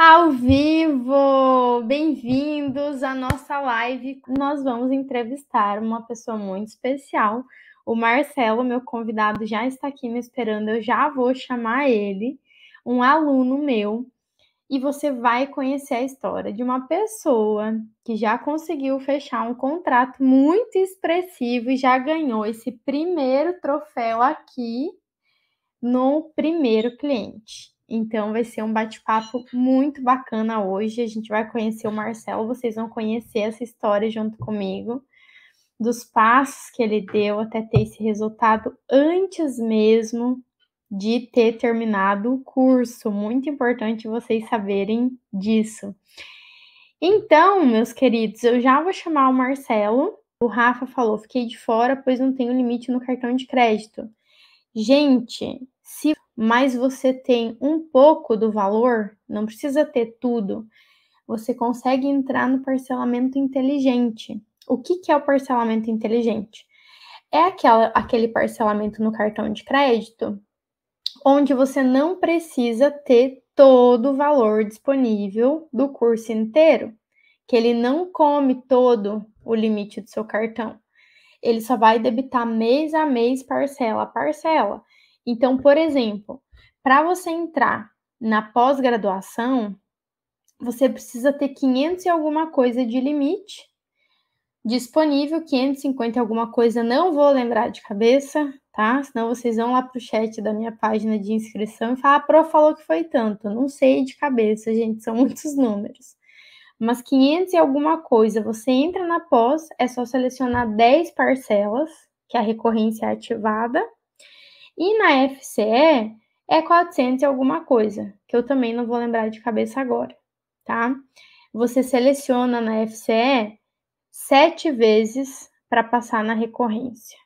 Ao vivo! Bem-vindos à nossa live. Nós vamos entrevistar uma pessoa muito especial. O Marcelo, meu convidado, já está aqui me esperando. Eu já vou chamar ele, um aluno meu, e você vai conhecer a história de uma pessoa que já conseguiu fechar um contrato muito expressivo e já ganhou esse primeiro troféu aqui no primeiro cliente. Então vai ser um bate-papo muito bacana hoje. A gente vai conhecer o Marcelo, vocês vão conhecer essa história junto comigo, dos passos que ele deu até ter esse resultado antes mesmo de ter terminado o curso. Muito importante vocês saberem disso. Então, meus queridos, eu já vou chamar o Marcelo. O Rafa falou: "Fiquei de fora, pois não tenho limite no cartão de crédito". Gente, se mas você tem um pouco do valor, não precisa ter tudo, você consegue entrar no parcelamento inteligente. O que, que é o parcelamento inteligente? É aquela, aquele parcelamento no cartão de crédito onde você não precisa ter todo o valor disponível do curso inteiro, que ele não come todo o limite do seu cartão. Ele só vai debitar mês a mês, parcela a parcela. Então, por exemplo, para você entrar na pós-graduação, você precisa ter 500 e alguma coisa de limite disponível, 550 e alguma coisa, não vou lembrar de cabeça, tá? Senão vocês vão lá pro chat da minha página de inscrição e falar, a ah, Pro falou que foi tanto. Não sei de cabeça, gente, são muitos números. Mas 500 e alguma coisa, você entra na pós, é só selecionar 10 parcelas, que é a recorrência é ativada, e na FCE é 400 e alguma coisa, que eu também não vou lembrar de cabeça agora, tá? Você seleciona na FCE sete vezes para passar na recorrência.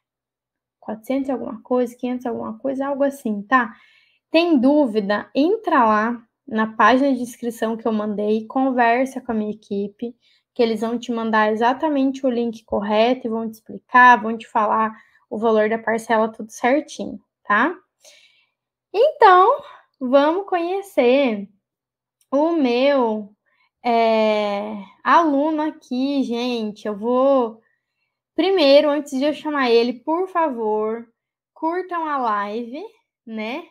400 e alguma coisa, 500 e alguma coisa, algo assim, tá? Tem dúvida? Entra lá na página de inscrição que eu mandei, conversa com a minha equipe, que eles vão te mandar exatamente o link correto e vão te explicar, vão te falar o valor da parcela tudo certinho, tá? Então, vamos conhecer o meu é, aluno aqui, gente. Eu vou. Primeiro, antes de eu chamar ele, por favor, curtam a live, né?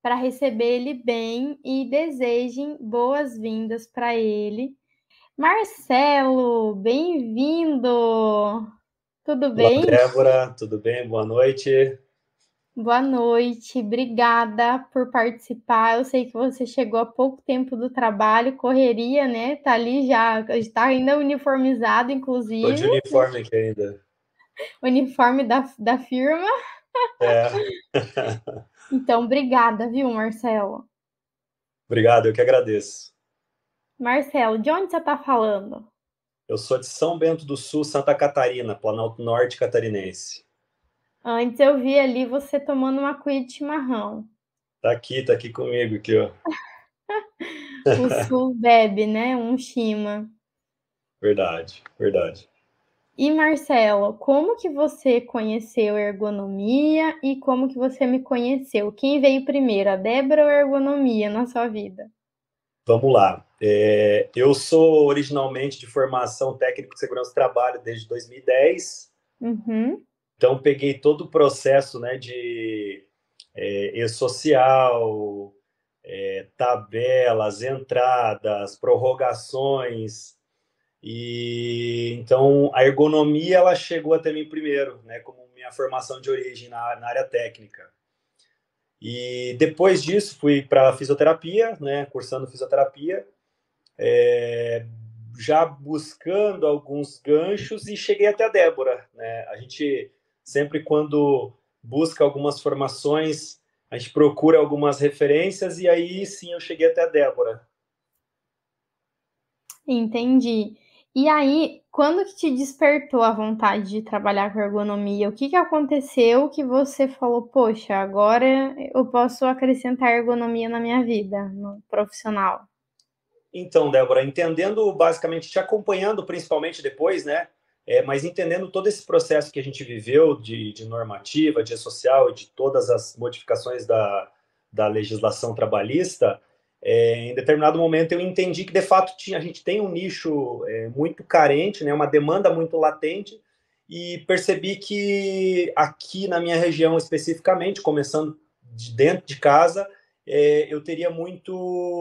Para receber ele bem e desejem boas-vindas para ele. Marcelo, bem-vindo! Tudo Olá, Débora, tudo bem? Boa noite. Boa noite, obrigada por participar. Eu sei que você chegou há pouco tempo do trabalho, correria, né? Tá ali já, está ainda uniformizado, inclusive. Tô de uniforme aqui ainda. uniforme da, da firma. É. então, obrigada, viu, Marcelo? Obrigado, eu que agradeço. Marcelo, de onde você está falando? Eu sou de São Bento do Sul, Santa Catarina, Planalto Norte Catarinense. Antes eu vi ali você tomando uma cuia de chimarrão. Tá aqui, tá aqui comigo, aqui, ó. o sul bebe, né? Um chima. Verdade, verdade. E Marcelo, como que você conheceu ergonomia e como que você me conheceu? Quem veio primeiro, a Débora ou a ergonomia na sua vida? Vamos lá. É, eu sou originalmente de formação técnico de segurança do trabalho desde 2010. Uhum. Então, peguei todo o processo né, de é, e-social, é, tabelas, entradas, prorrogações. E então a ergonomia ela chegou até mim primeiro, né, como minha formação de origem na, na área técnica. E depois disso fui para fisioterapia, né, cursando fisioterapia, é, já buscando alguns ganchos e cheguei até a Débora, né? A gente Sempre quando busca algumas formações, a gente procura algumas referências e aí sim eu cheguei até a Débora. Entendi. E aí, quando que te despertou a vontade de trabalhar com ergonomia? O que, que aconteceu que você falou, poxa, agora eu posso acrescentar ergonomia na minha vida, no profissional? Então, Débora, entendendo basicamente, te acompanhando principalmente depois, né? É, mas entendendo todo esse processo que a gente viveu de, de normativa, de social e de todas as modificações da, da legislação trabalhista, é, em determinado momento eu entendi que de fato tinha, a gente tem um nicho é, muito carente, né, uma demanda muito latente, e percebi que aqui na minha região especificamente, começando de dentro de casa, é, eu teria muito,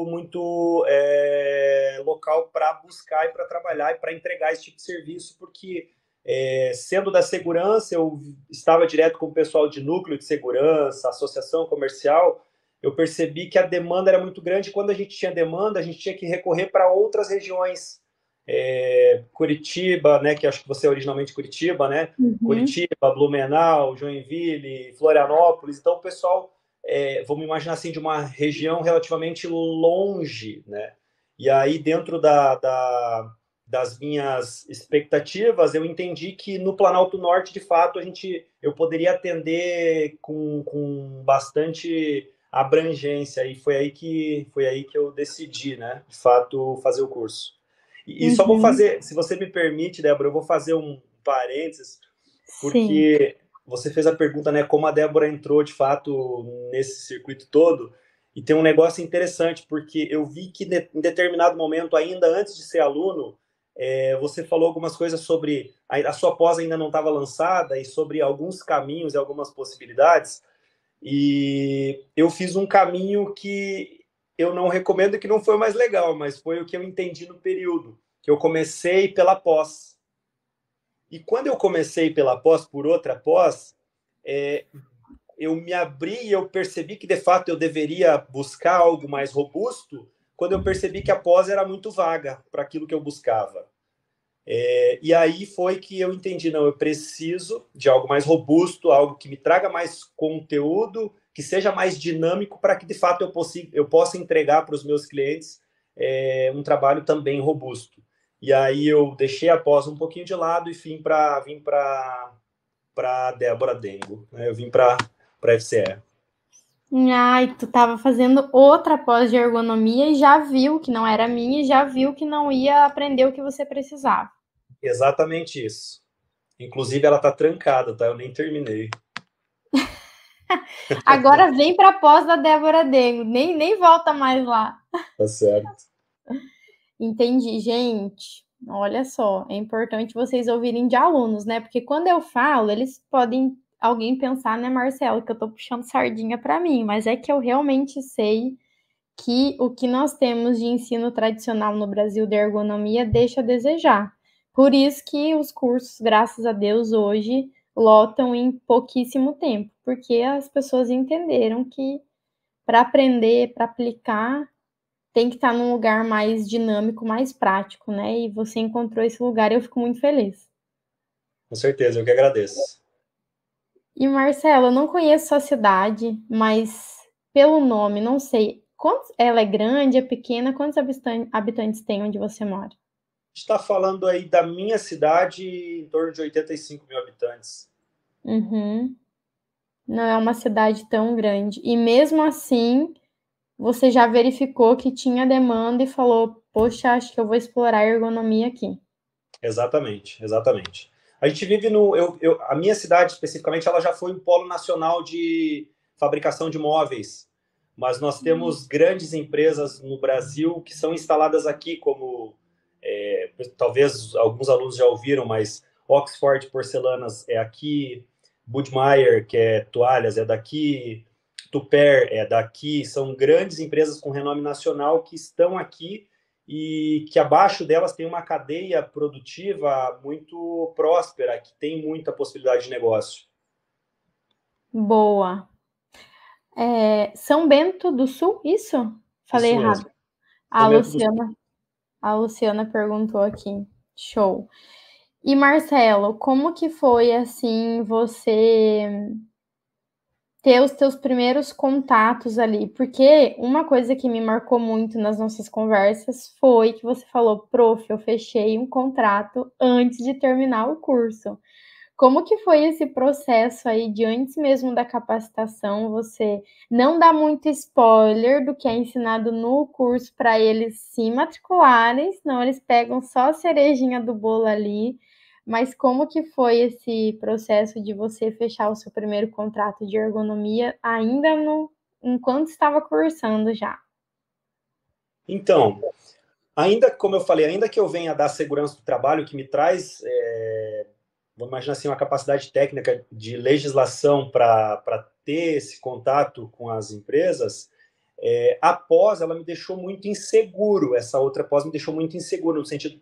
muito é, local para buscar e para trabalhar e para entregar esse tipo de serviço, porque é, sendo da segurança, eu estava direto com o pessoal de núcleo de segurança, associação comercial, eu percebi que a demanda era muito grande. Quando a gente tinha demanda, a gente tinha que recorrer para outras regiões. É, Curitiba, né, que acho que você é originalmente Curitiba, né? Uhum. Curitiba, Blumenau, Joinville, Florianópolis. Então, o pessoal é, vamos imaginar assim, de uma região relativamente longe, né? E aí, dentro da, da, das minhas expectativas, eu entendi que no Planalto Norte, de fato, a gente, eu poderia atender com, com bastante abrangência, e foi aí, que, foi aí que eu decidi, né, de fato, fazer o curso. E, uhum. só vou uhum. fazer, se você me permite, Débora, eu vou fazer um parênteses, porque Sim. Você fez a pergunta, né, como a Débora entrou de fato nesse circuito todo. E tem um negócio interessante, porque eu vi que em determinado momento, ainda antes de ser aluno, é, você falou algumas coisas sobre a, a sua pós ainda não estava lançada e sobre alguns caminhos e algumas possibilidades. E eu fiz um caminho que eu não recomendo que não foi o mais legal, mas foi o que eu entendi no período. Que eu comecei pela pós. E quando eu comecei pela pós, por outra pós, é, eu me abri e eu percebi que, de fato, eu deveria buscar algo mais robusto quando eu percebi que a pós era muito vaga para aquilo que eu buscava. É, e aí foi que eu entendi, não, eu preciso de algo mais robusto, algo que me traga mais conteúdo, que seja mais dinâmico para que de fato eu, eu possa entregar para os meus clientes é, um trabalho também robusto. E aí eu deixei a pós um pouquinho de lado e vim para vim para para Débora Dengo. Né? Eu vim para para FCE. Ai, tu estava fazendo outra pós de ergonomia e já viu que não era minha, e já viu que não ia aprender o que você precisava. Exatamente isso. Inclusive ela tá trancada, tá? Eu nem terminei. Agora vem para pós da Débora Dengo, nem nem volta mais lá. Tá certo. Entendi, gente. Olha só, é importante vocês ouvirem de alunos, né? Porque quando eu falo, eles podem alguém pensar, né, Marcelo, que eu tô puxando sardinha para mim, mas é que eu realmente sei que o que nós temos de ensino tradicional no Brasil de ergonomia deixa a desejar. Por isso que os cursos, graças a Deus, hoje lotam em pouquíssimo tempo, porque as pessoas entenderam que para aprender, para aplicar, tem que estar tá num lugar mais dinâmico, mais prático, né? E você encontrou esse lugar e eu fico muito feliz. Com certeza, eu que agradeço. E Marcelo, eu não conheço a cidade, mas pelo nome, não sei. Quantos, ela é grande, é pequena? Quantos habitantes tem onde você mora? está falando aí da minha cidade em torno de 85 mil habitantes. Uhum. Não é uma cidade tão grande. E mesmo assim, você já verificou que tinha demanda e falou, poxa, acho que eu vou explorar a ergonomia aqui. Exatamente, exatamente. A gente vive no. Eu, eu, a minha cidade, especificamente, ela já foi um polo nacional de fabricação de móveis. Mas nós hum. temos uhum. grandes empresas no Brasil que são instaladas aqui, como é, talvez alguns alunos já ouviram, mas Oxford Porcelanas é aqui, Budmeier, que é toalhas, é daqui, Tupper é daqui, são grandes empresas com renome nacional que estão aqui e que abaixo delas tem uma cadeia produtiva muito próspera, que tem muita possibilidade de negócio. Boa. É, São Bento do Sul, isso? Falei isso errado. A Luciana, a Luciana perguntou aqui. Show. E Marcelo, como que foi assim você ter os teus primeiros contatos ali, porque uma coisa que me marcou muito nas nossas conversas foi que você falou, prof, eu fechei um contrato antes de terminar o curso. Como que foi esse processo aí de antes mesmo da capacitação, você não dá muito spoiler do que é ensinado no curso para eles se matricularem, senão eles pegam só a cerejinha do bolo ali mas como que foi esse processo de você fechar o seu primeiro contrato de ergonomia ainda no, enquanto estava cursando já? Então, ainda como eu falei, ainda que eu venha da segurança do trabalho, que me traz, é, vou imaginar assim, uma capacidade técnica de legislação para ter esse contato com as empresas, é, a pós, ela me deixou muito inseguro, essa outra pós me deixou muito inseguro, no sentido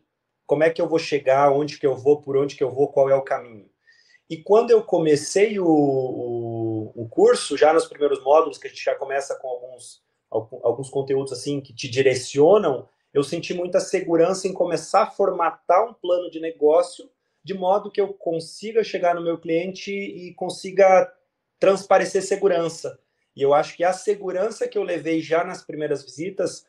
como é que eu vou chegar? Onde que eu vou? Por onde que eu vou? Qual é o caminho? E quando eu comecei o, o, o curso, já nos primeiros módulos, que a gente já começa com alguns, alguns conteúdos assim que te direcionam, eu senti muita segurança em começar a formatar um plano de negócio de modo que eu consiga chegar no meu cliente e consiga transparecer segurança. E eu acho que a segurança que eu levei já nas primeiras visitas,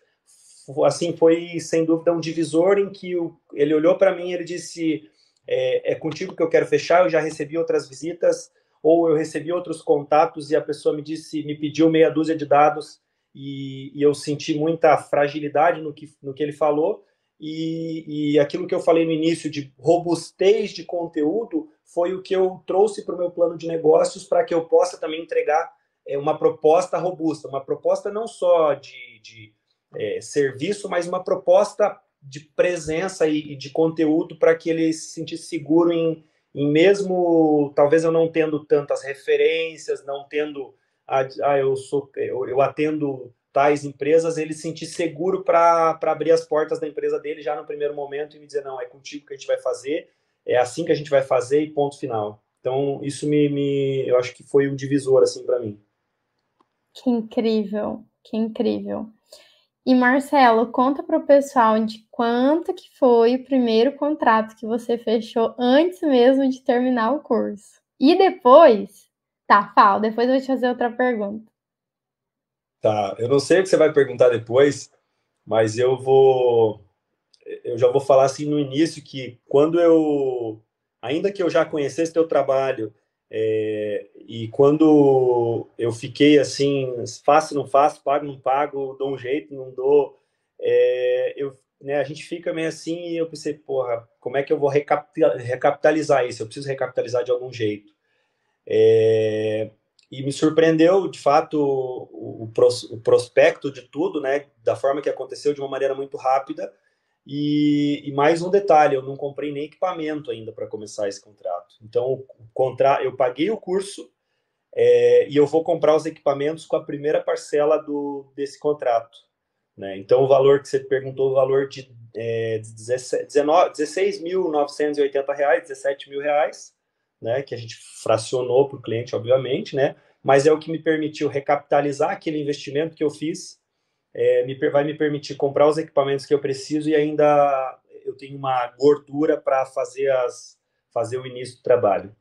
assim, foi sem dúvida um divisor em que o ele olhou para mim e ele disse: é, é, contigo que eu quero fechar. Eu já recebi outras visitas ou eu recebi outros contatos e a pessoa me disse, me pediu meia dúzia de dados e, e eu senti muita fragilidade no que, no que ele falou. E, e, aquilo que eu falei no início de robustez de conteúdo foi o que eu trouxe para o meu plano de negócios para que eu possa também entregar é, uma proposta robusta, uma proposta não só de, de é, serviço, mas uma proposta de presença e, de conteúdo para que ele se sentisse seguro em, em, mesmo talvez eu não tendo tantas referências, não tendo ah, ah eu sou eu, eu atendo tais empresas, ele se sentir seguro para abrir as portas da empresa dele já no primeiro momento e me dizer não é contigo que a gente vai fazer, é assim que a gente vai fazer e ponto final. Então isso me, me eu acho que foi um divisor assim para mim. Que incrível, que incrível. E Marcelo, conta para o pessoal de quanto que foi o primeiro contrato que você fechou antes mesmo de terminar o curso. E depois, tá, fala, depois eu vou te fazer outra pergunta. Tá, eu não sei o que você vai perguntar depois, mas eu vou eu já vou falar assim no início que quando eu ainda que eu já conhecesse teu trabalho, é, e quando eu fiquei assim, faço, não faço, pago, não pago, dou um jeito, não dou, é, eu, né, a gente fica meio assim e eu pensei, porra, como é que eu vou recapitalizar isso? Eu preciso recapitalizar de algum jeito. É, e me surpreendeu, de fato, o, o, o prospecto de tudo, né, da forma que aconteceu, de uma maneira muito rápida, e, e, mais um detalhe, eu não comprei nem equipamento ainda para começar esse contrato. Então, contra... eu paguei o curso é, e eu vou comprar os equipamentos com a primeira parcela do, desse contrato. Né? Então, o valor que você perguntou, o valor de é, 16.980 reais, 17 mil reais, né? que a gente fracionou para o cliente, obviamente, né? mas é o que me permitiu recapitalizar aquele investimento que eu fiz é, me, vai me permitir comprar os equipamentos que eu preciso e ainda eu tenho uma gordura para fazer, as, fazer o início do trabalho.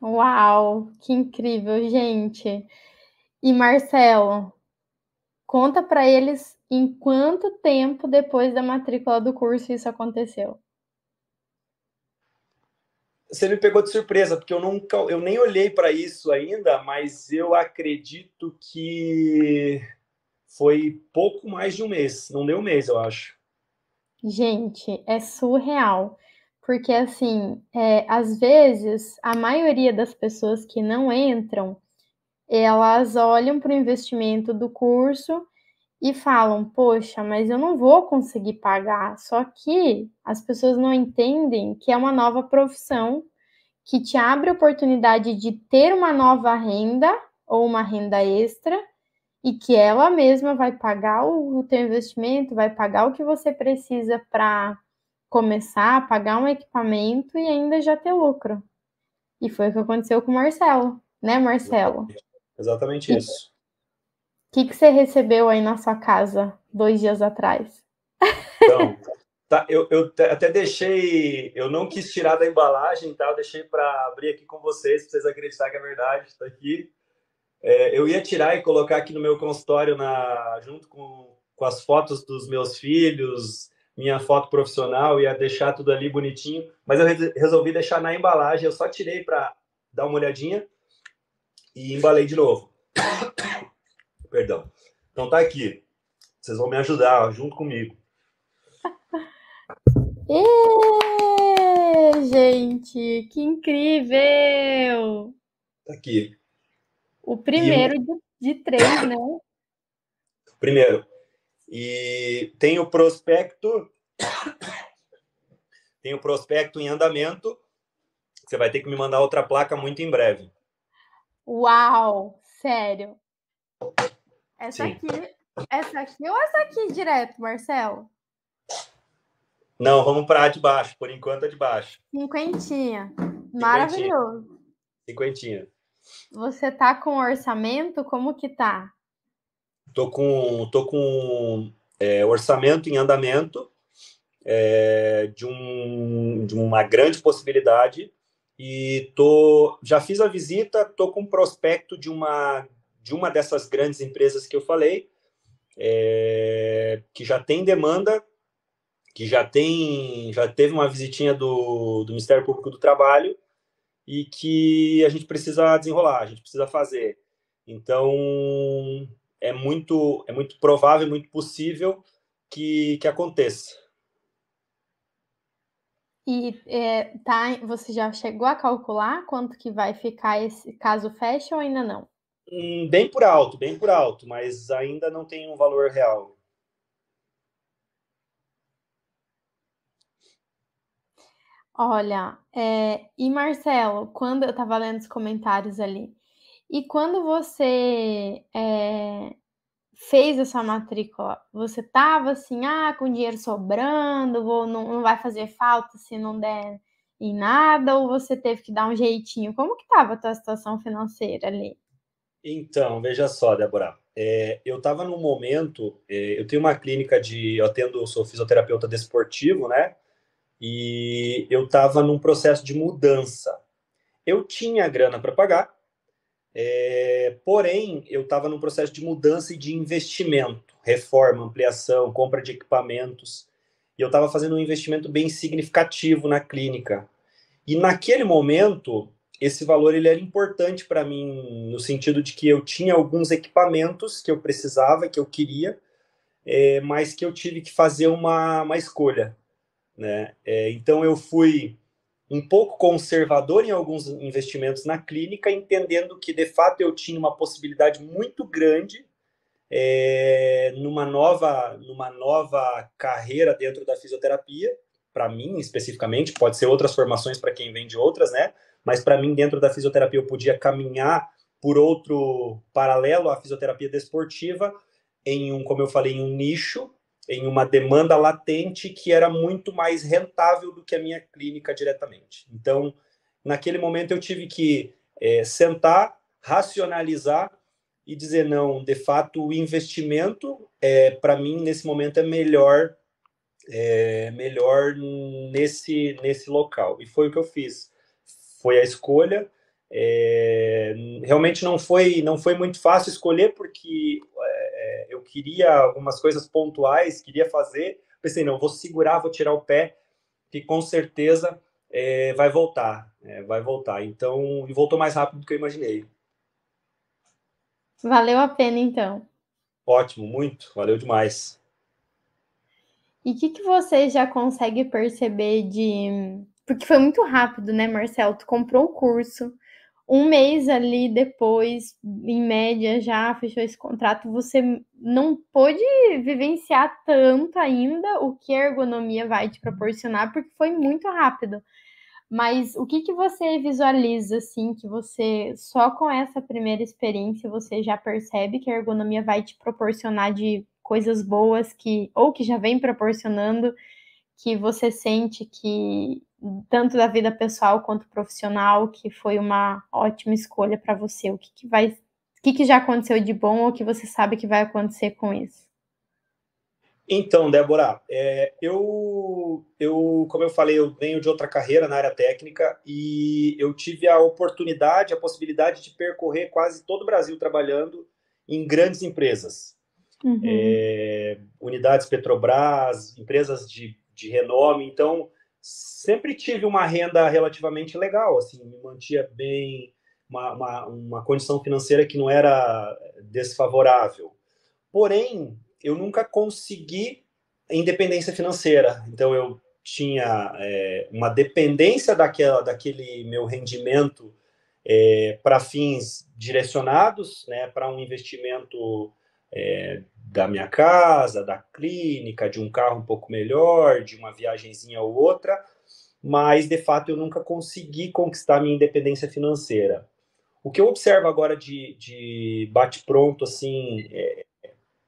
Uau, que incrível, gente! E Marcelo, conta para eles em quanto tempo depois da matrícula do curso isso aconteceu? Você me pegou de surpresa, porque eu nunca, eu nem olhei para isso ainda, mas eu acredito que foi pouco mais de um mês, não deu um mês, eu acho. Gente, é surreal. Porque, assim, é, às vezes, a maioria das pessoas que não entram, elas olham para o investimento do curso e falam: Poxa, mas eu não vou conseguir pagar. Só que as pessoas não entendem que é uma nova profissão que te abre a oportunidade de ter uma nova renda ou uma renda extra e que ela mesma vai pagar o, o teu investimento, vai pagar o que você precisa para começar, pagar um equipamento e ainda já ter lucro. E foi o que aconteceu com o Marcelo, né, Marcelo? Exatamente, Exatamente isso. O que, que você recebeu aí na sua casa dois dias atrás? Então, tá, eu, eu até deixei, eu não quis tirar da embalagem, tá? Eu deixei para abrir aqui com vocês, para vocês acreditarem que é verdade, está aqui. É, eu ia tirar e colocar aqui no meu consultório, na, junto com, com as fotos dos meus filhos, minha foto profissional, ia deixar tudo ali bonitinho, mas eu resolvi deixar na embalagem, eu só tirei para dar uma olhadinha e embalei de novo. Perdão. Então tá aqui. Vocês vão me ajudar ó, junto comigo. Ê, gente, que incrível! Tá aqui. O primeiro o... De, três, né? O primeiro. E tem o prospecto. Tem o prospecto em andamento. Você vai ter que me mandar outra placa muito em breve. Uau! Sério? Essa Sim. aqui. Essa aqui ou essa aqui direto, Marcelo? Não, vamos para de baixo. Por enquanto a de baixo. Cinquentinha. Maravilhoso. Cinquentinha. Você tá com orçamento? Como que tá? Tô com, tô com é, orçamento em andamento é, de, um, de uma grande possibilidade e tô já fiz a visita, tô com um prospecto de uma de uma dessas grandes empresas que eu falei é, que já tem demanda, que já tem já teve uma visitinha do, do Ministério Público do Trabalho e que a gente precisa desenrolar, a gente precisa fazer. Então, é muito, é muito provável, muito possível que, que aconteça. E é, tá, você já chegou a calcular quanto que vai ficar esse caso feche ou ainda não? Hum, bem por alto, bem por alto, mas ainda não tem um valor real. Olha, é, e Marcelo, quando eu tava lendo os comentários ali, e quando você é, fez essa matrícula, você tava assim, ah, com dinheiro sobrando, vou, não, não vai fazer falta se não der em nada, ou você teve que dar um jeitinho? Como que tava a tua situação financeira ali? Então, veja só, Débora, é, eu estava num momento, é, eu tenho uma clínica de, eu atendo, sou fisioterapeuta desportivo, né? e eu estava num processo de mudança. Eu tinha grana para pagar, é, porém eu estava num processo de mudança e de investimento, reforma, ampliação, compra de equipamentos, e eu estava fazendo um investimento bem significativo na clínica. E naquele momento esse valor ele era importante para mim no sentido de que eu tinha alguns equipamentos que eu precisava, que eu queria, é, mas que eu tive que fazer uma, uma escolha né? É, então eu fui um pouco conservador em alguns investimentos na clínica, entendendo que de fato eu tinha uma possibilidade muito grande é, numa nova numa nova carreira dentro da fisioterapia para mim especificamente pode ser outras formações para quem vem de outras né mas para mim dentro da fisioterapia eu podia caminhar por outro paralelo à fisioterapia desportiva em um como eu falei em um nicho em uma demanda latente que era muito mais rentável do que a minha clínica diretamente. Então, naquele momento eu tive que é, sentar, racionalizar e dizer não, de fato o investimento é para mim nesse momento é melhor é, melhor nesse nesse local e foi o que eu fiz foi a escolha é, realmente não foi não foi muito fácil escolher porque é, eu queria algumas coisas pontuais, queria fazer, pensei, não, vou segurar, vou tirar o pé, que com certeza é, vai voltar, é, vai voltar. Então, e voltou mais rápido do que eu imaginei. Valeu a pena, então. Ótimo, muito, valeu demais. E o que, que você já consegue perceber de. Porque foi muito rápido, né, Marcelo? Tu comprou o um curso, um mês ali depois, em média, já fechou esse contrato, você não pôde vivenciar tanto ainda o que a ergonomia vai te proporcionar, porque foi muito rápido. Mas o que, que você visualiza, assim, que você só com essa primeira experiência você já percebe que a ergonomia vai te proporcionar de coisas boas que, ou que já vem proporcionando, que você sente que, tanto da vida pessoal quanto profissional, que foi uma ótima escolha para você? O que, que vai, o que, que já aconteceu de bom ou que você sabe que vai acontecer com isso? Então, Débora, é, eu, eu, como eu falei, eu venho de outra carreira na área técnica e eu tive a oportunidade, a possibilidade de percorrer quase todo o Brasil trabalhando em grandes empresas. Uhum. É, unidades Petrobras, empresas de, de renome. Então, sempre tive uma renda relativamente legal, assim, me mantia bem, uma, uma, uma condição financeira que não era desfavorável. Porém, eu nunca consegui independência financeira. Então, eu tinha é, uma dependência daquela, daquele meu rendimento é, para fins direcionados, né, para um investimento é, da minha casa, da clínica, de um carro um pouco melhor, de uma viagemzinha ou outra, mas de fato eu nunca consegui conquistar minha independência financeira. O que eu observo agora de, de bate-pronto, assim, é,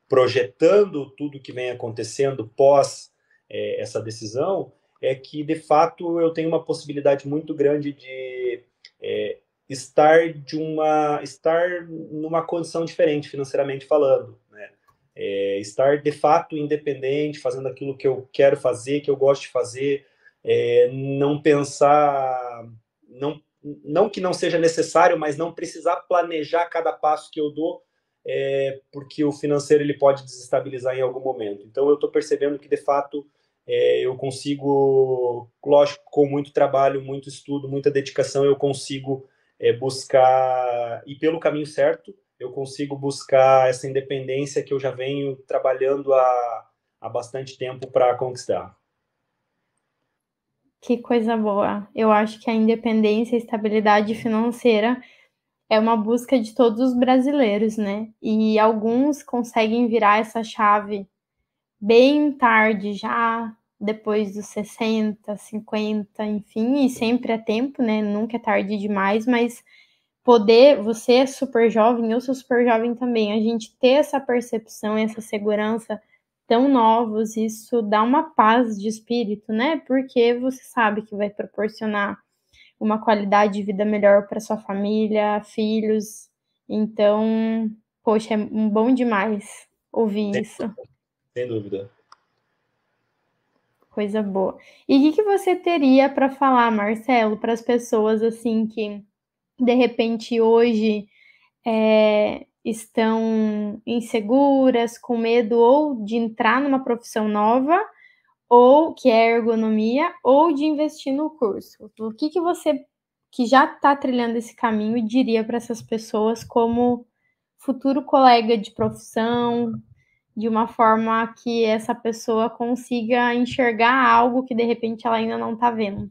projetando tudo que vem acontecendo pós é, essa decisão, é que de fato eu tenho uma possibilidade muito grande de é, estar de uma estar numa condição diferente financeiramente falando é, estar de fato independente, fazendo aquilo que eu quero fazer, que eu gosto de fazer, é, não pensar, não, não que não seja necessário, mas não precisar planejar cada passo que eu dou, é, porque o financeiro ele pode desestabilizar em algum momento. Então eu estou percebendo que de fato é, eu consigo, lógico, com muito trabalho, muito estudo, muita dedicação, eu consigo é, buscar ir pelo caminho certo eu consigo buscar essa independência que eu já venho trabalhando há, há bastante tempo para conquistar. Que coisa boa! Eu acho que a independência e estabilidade financeira é uma busca de todos os brasileiros, né? E alguns conseguem virar essa chave bem tarde já, depois dos 60, 50, enfim, e sempre é tempo, né? Nunca é tarde demais, mas poder, você é super jovem, eu sou super jovem também, a gente ter essa percepção, essa segurança tão novos, isso dá uma paz de espírito, né? Porque você sabe que vai proporcionar uma qualidade de vida melhor para sua família, filhos. Então, poxa, é bom demais ouvir Sem isso. Dúvida. Sem dúvida. Coisa boa. E o que, que você teria para falar, Marcelo, para as pessoas assim que de repente hoje é, estão inseguras, com medo ou de entrar numa profissão nova, ou que é ergonomia, ou de investir no curso. O que, que você que já está trilhando esse caminho diria para essas pessoas como futuro colega de profissão, de uma forma que essa pessoa consiga enxergar algo que de repente ela ainda não está vendo?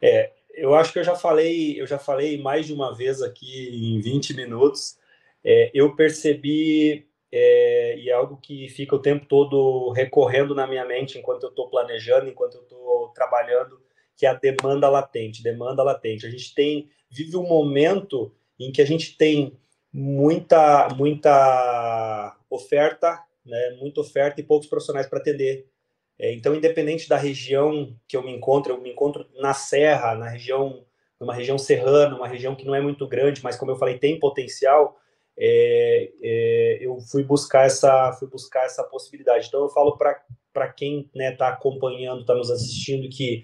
É, eu acho que eu já falei, eu já falei mais de uma vez aqui em 20 minutos. É, eu percebi é, e é algo que fica o tempo todo recorrendo na minha mente enquanto eu estou planejando, enquanto eu estou trabalhando, que é a demanda latente, demanda latente. A gente tem vive um momento em que a gente tem muita muita oferta, né, muita oferta e poucos profissionais para atender é, então, independente da região que eu me encontro, eu me encontro na serra, na região, numa região serrana, uma região que não é muito grande, mas como eu falei, tem potencial. É, é, eu fui buscar essa fui buscar essa possibilidade então eu falo para quem está né, tá acompanhando está nos assistindo que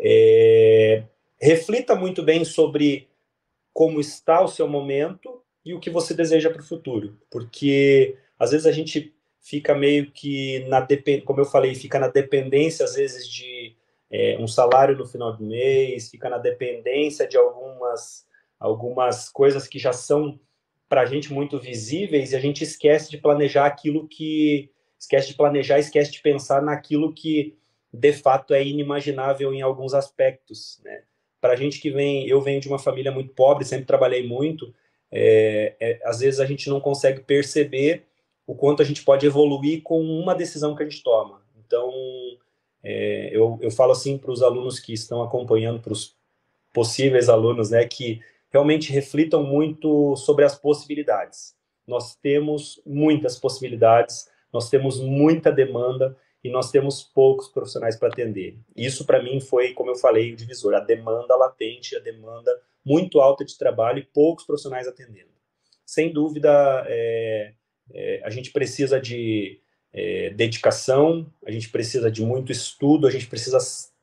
é, reflita muito bem sobre como está o seu momento e o que você deseja para o futuro porque às vezes a gente fica meio que na como eu falei, fica na dependência às vezes de é, um salário no final do mês, fica na dependência de algumas, algumas coisas que já são para a gente muito visíveis e a gente esquece de planejar aquilo que. esquece de planejar, esquece de pensar naquilo que de fato é inimaginável em alguns aspectos, né? Para a gente que vem, eu venho de uma família muito pobre, sempre trabalhei muito, é, é, às vezes a gente não consegue perceber o quanto a gente pode evoluir com uma decisão que a gente toma. Então, é, eu, eu falo assim para os alunos que estão acompanhando, para os possíveis alunos, né, que realmente reflitam muito sobre as possibilidades. Nós temos muitas possibilidades, nós temos muita demanda e nós temos poucos profissionais para atender. Isso, para mim, foi, como eu falei, o divisor: a demanda latente, a demanda muito alta de trabalho e poucos profissionais atendendo. Sem dúvida, é, é, a gente precisa de é, dedicação, a gente precisa de muito estudo, a gente precisa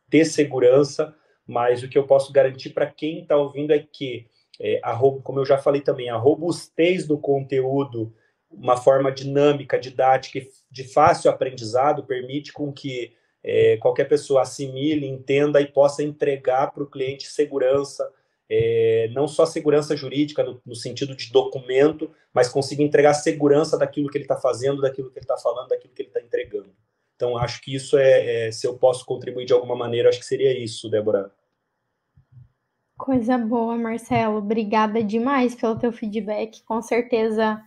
ter segurança, mas o que eu posso garantir para quem está ouvindo é que, é, a, como eu já falei também, a robustez do conteúdo, uma forma dinâmica, didática de fácil aprendizado, permite com que é, qualquer pessoa assimile, entenda e possa entregar para o cliente segurança, é, não só segurança jurídica no, no, sentido de documento, mas consiga entregar segurança daquilo que ele está fazendo, daquilo que ele está falando, daquilo que ele está entregando. Então, acho que isso é, é, se eu posso contribuir de alguma maneira, acho que seria isso, Débora. Coisa boa, Marcelo. Obrigada demais pelo teu feedback. Com certeza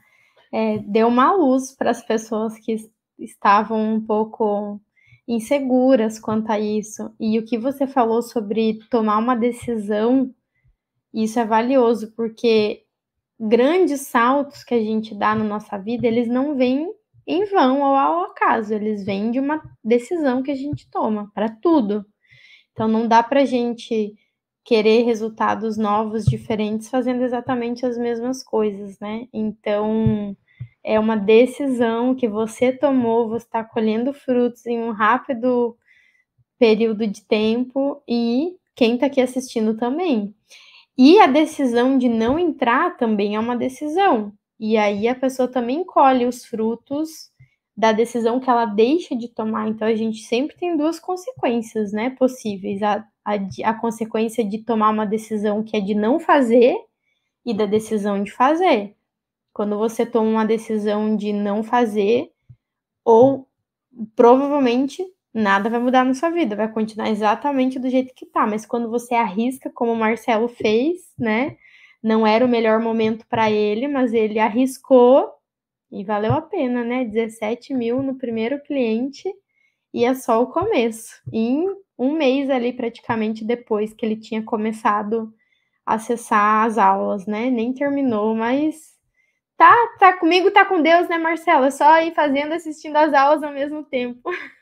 é, deu uma luz para as pessoas que estavam um pouco inseguras quanto a isso. E o que você falou sobre tomar uma decisão isso é valioso, porque grandes saltos que a gente dá na nossa vida, eles não vêm em vão ou ao acaso, eles vêm de uma decisão que a gente toma para tudo. Então não dá para a gente querer resultados novos, diferentes, fazendo exatamente as mesmas coisas, né? Então é uma decisão que você tomou, você está colhendo frutos em um rápido período de tempo e quem está aqui assistindo também. E a decisão de não entrar também é uma decisão. E aí a pessoa também colhe os frutos da decisão que ela deixa de tomar. Então a gente sempre tem duas consequências, né, possíveis: a, a, a consequência de tomar uma decisão que é de não fazer e da decisão de fazer. Quando você toma uma decisão de não fazer, ou provavelmente nada vai mudar na sua vida, vai continuar exatamente do jeito que tá. Mas quando você arrisca, como o Marcelo fez, né? Não era o melhor momento para ele, mas ele arriscou e valeu a pena, né? 17 mil no primeiro cliente e é só o começo. em um mês ali, praticamente depois que ele tinha começado a acessar as aulas, né? Nem terminou, mas tá, tá comigo, tá com Deus, né, Marcelo? É só ir fazendo, assistindo as aulas ao mesmo tempo.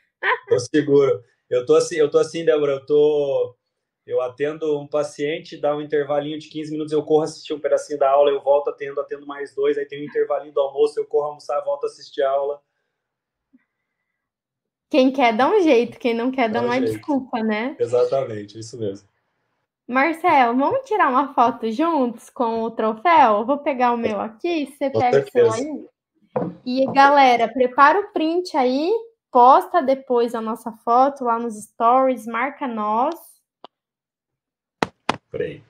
Tô seguro. Eu tô assim, eu tô assim, Débora, eu tô. Eu atendo um paciente, dá um intervalinho de 15 minutos, eu corro assistir um pedacinho da aula, eu volto atendo, atendo mais dois, aí tem um intervalinho do almoço, eu corro almoçar, volto assistir a aula. Quem quer dá um jeito, quem não quer dá, dá uma jeito. desculpa, né? Exatamente, isso mesmo. Marcel, vamos tirar uma foto juntos com o troféu? Eu vou pegar o meu aqui, você pega o seu aí. E galera, prepara o print aí posta depois a nossa foto lá nos stories, marca nós. Peraí.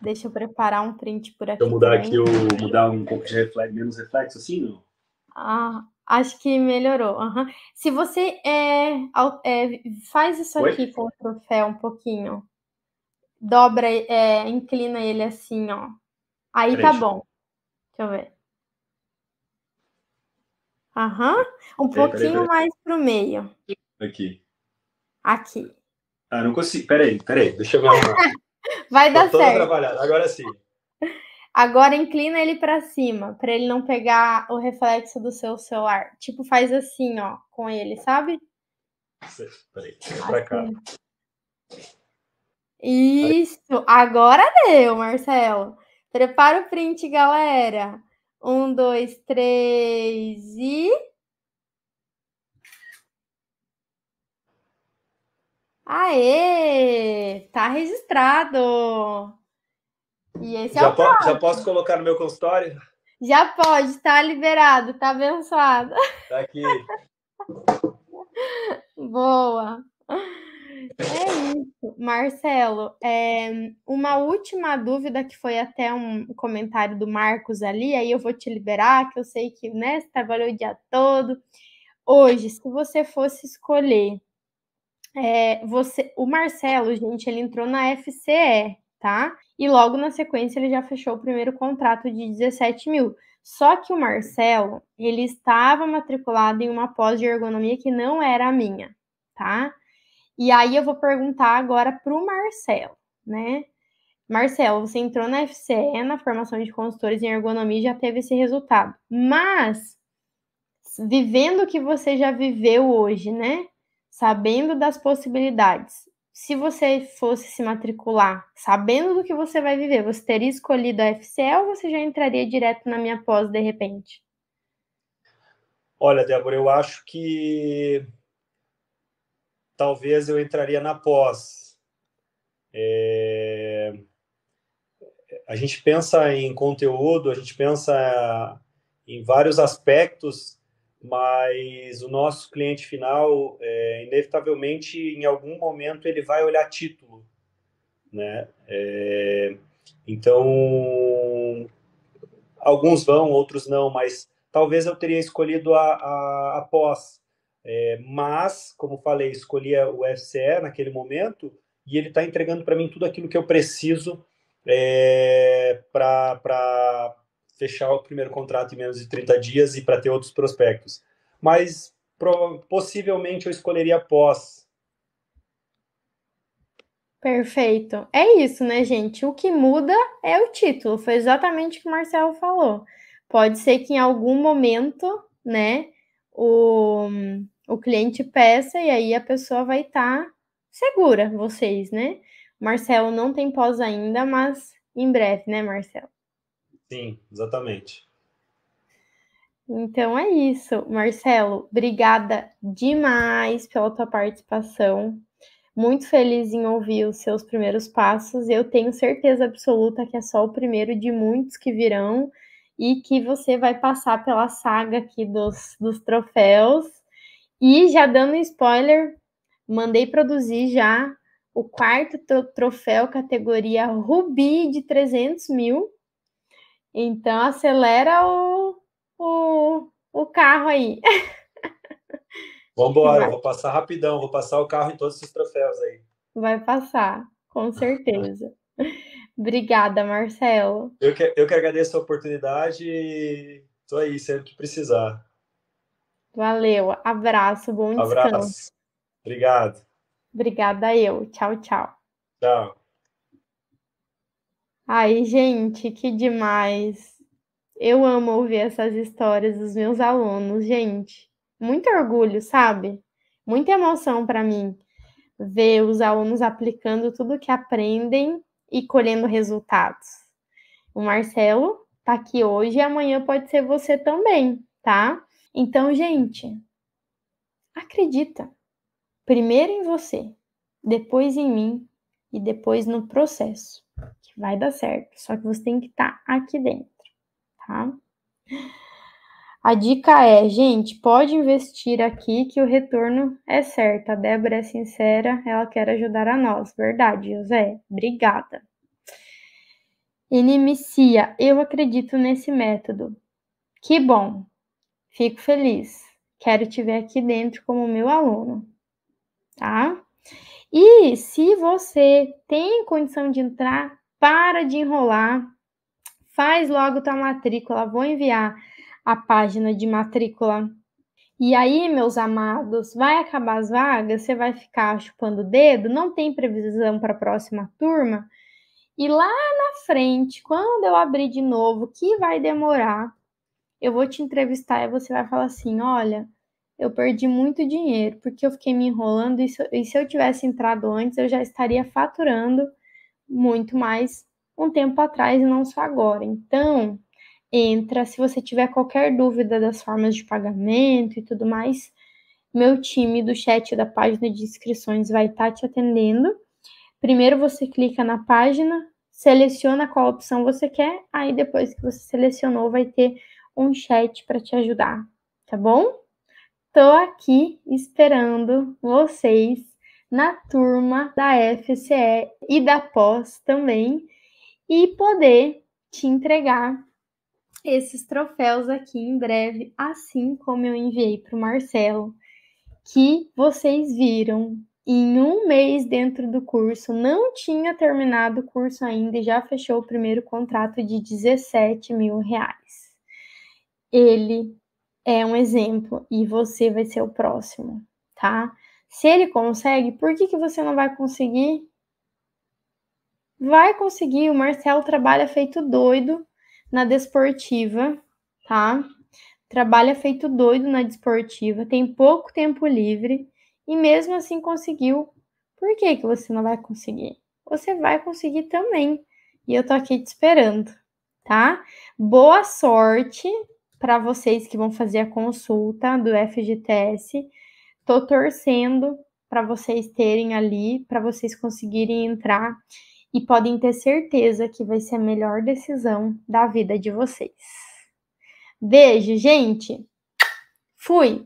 Deixa eu preparar um print por aqui. Vou mudar também. aqui, o, mudar um pouco de reflexo, menos reflexo assim, não? Ah, acho que melhorou. Uhum. Se você é, é, faz isso Oi? aqui com o troféu um pouquinho, dobra, é, inclina ele assim, ó. Aí tá bom. Deixa eu ver. Aham. Uhum. Um pouquinho peraí, peraí. mais pro meio. Aqui. Aqui. Ah, não consigo. Peraí, peraí. Deixa eu ver. Vai dar Tô certo. Agora sim. Agora inclina ele para cima, para ele não pegar o reflexo do seu celular. Tipo, faz assim, ó, com ele, sabe? Peraí, assim. pra cá. Isso, agora deu, Marcelo. Prepara o print, galera. Um, dois, três e. Aê! Tá registrado! E esse é já é o po próximo. Já posso colocar no meu consultório? Já pode, tá liberado, tá abençoado. Tá aqui. Boa! É isso, Marcelo. É, uma última dúvida que foi até um comentário do Marcos ali, aí eu vou te liberar, que eu sei que né, você trabalhou o dia todo. Hoje, se você fosse escolher, é, você, o Marcelo, gente, ele entrou na FCE, tá? E logo na sequência ele já fechou o primeiro contrato de 17 mil. Só que o Marcelo, ele estava matriculado em uma pós de ergonomia que não era a minha, tá? E aí eu vou perguntar agora para o Marcelo, né? Marcelo, você entrou na FCE, na formação de consultores em ergonomia, e já teve esse resultado. Mas, vivendo o que você já viveu hoje, né? Sabendo das possibilidades, se você fosse se matricular sabendo do que você vai viver, você teria escolhido a FCE ou você já entraria direto na minha pós de repente? Olha, Débora, eu acho que talvez eu entraria na pós. É... A gente pensa em conteúdo, a gente pensa em vários aspectos, mas o nosso cliente final, é, inevitavelmente, em algum momento, ele vai olhar título, né? É... Então, alguns vão, outros não, mas talvez eu teria escolhido a, a, a pós, é, mas, como falei, escolhi o FCE naquele momento e ele está entregando para mim tudo aquilo que eu preciso é, para fechar o primeiro contrato em menos de 30 dias e para ter outros prospectos. Mas pro, possivelmente eu escolheria pós. Perfeito. É isso, né, gente? O que muda é o título. Foi exatamente o que o Marcelo falou. Pode ser que em algum momento, né, o o cliente peça e aí a pessoa vai estar tá segura, vocês, né? Marcelo não tem pós ainda, mas em breve, né, Marcelo? Sim, exatamente. Então é isso, Marcelo. Obrigada demais pela tua participação. Muito feliz em ouvir os seus primeiros passos. Eu tenho certeza absoluta que é só o primeiro de muitos que virão e que você vai passar pela saga aqui dos, dos troféus e já dando spoiler, mandei produzir já o quarto troféu categoria Rubi de 300 mil. Então acelera o, o, o carro aí. Vambora, vou passar rapidão, vou passar o carro em todos esses troféus aí. Vai passar, com certeza. Obrigada, Marcelo. Eu que, eu que agradeço a oportunidade e estou aí sempre que precisar. Valeu, abraço, bom descanso. Abraço. Obrigado. Obrigada eu. Tchau, tchau. Tchau. Ai, gente, que demais. Eu amo ouvir essas histórias dos meus alunos, gente. Muito orgulho, sabe? Muita emoção para mim ver os alunos aplicando tudo que aprendem e colhendo resultados. O Marcelo tá aqui hoje e amanhã pode ser você também, tá? Então, gente, acredita. Primeiro em você, depois em mim e depois no processo, que vai dar certo. Só que você tem que estar tá aqui dentro, tá? A dica é, gente, pode investir aqui que o retorno é certo. A Débora é sincera, ela quer ajudar a nós. Verdade, José. Obrigada. Inimicia, eu acredito nesse método. Que bom. Fico feliz. Quero te ver aqui dentro como meu aluno, tá? E se você tem condição de entrar, para de enrolar, faz logo tua matrícula. Vou enviar a página de matrícula. E aí, meus amados, vai acabar as vagas, você vai ficar chupando o dedo, não tem previsão para a próxima turma. E lá na frente, quando eu abrir de novo, que vai demorar, eu vou te entrevistar e você vai falar assim: olha, eu perdi muito dinheiro porque eu fiquei me enrolando e se, eu, e se eu tivesse entrado antes, eu já estaria faturando muito mais um tempo atrás e não só agora. Então, entra. Se você tiver qualquer dúvida das formas de pagamento e tudo mais, meu time do chat da página de inscrições vai estar tá te atendendo. Primeiro você clica na página, seleciona qual opção você quer, aí depois que você selecionou, vai ter um chat para te ajudar, tá bom? Tô aqui esperando vocês na turma da FCE e da pós também e poder te entregar esses troféus aqui em breve, assim como eu enviei para o Marcelo, que vocês viram. Em um mês dentro do curso, não tinha terminado o curso ainda e já fechou o primeiro contrato de 17 mil reais ele é um exemplo e você vai ser o próximo, tá? Se ele consegue, por que, que você não vai conseguir? Vai conseguir, o Marcelo trabalha feito doido na desportiva, tá? Trabalha feito doido na desportiva, tem pouco tempo livre e mesmo assim conseguiu. Por que, que você não vai conseguir? Você vai conseguir também. E eu tô aqui te esperando, tá? Boa sorte para vocês que vão fazer a consulta do FGTS. Tô torcendo para vocês terem ali, para vocês conseguirem entrar e podem ter certeza que vai ser a melhor decisão da vida de vocês. Beijo, gente. Fui.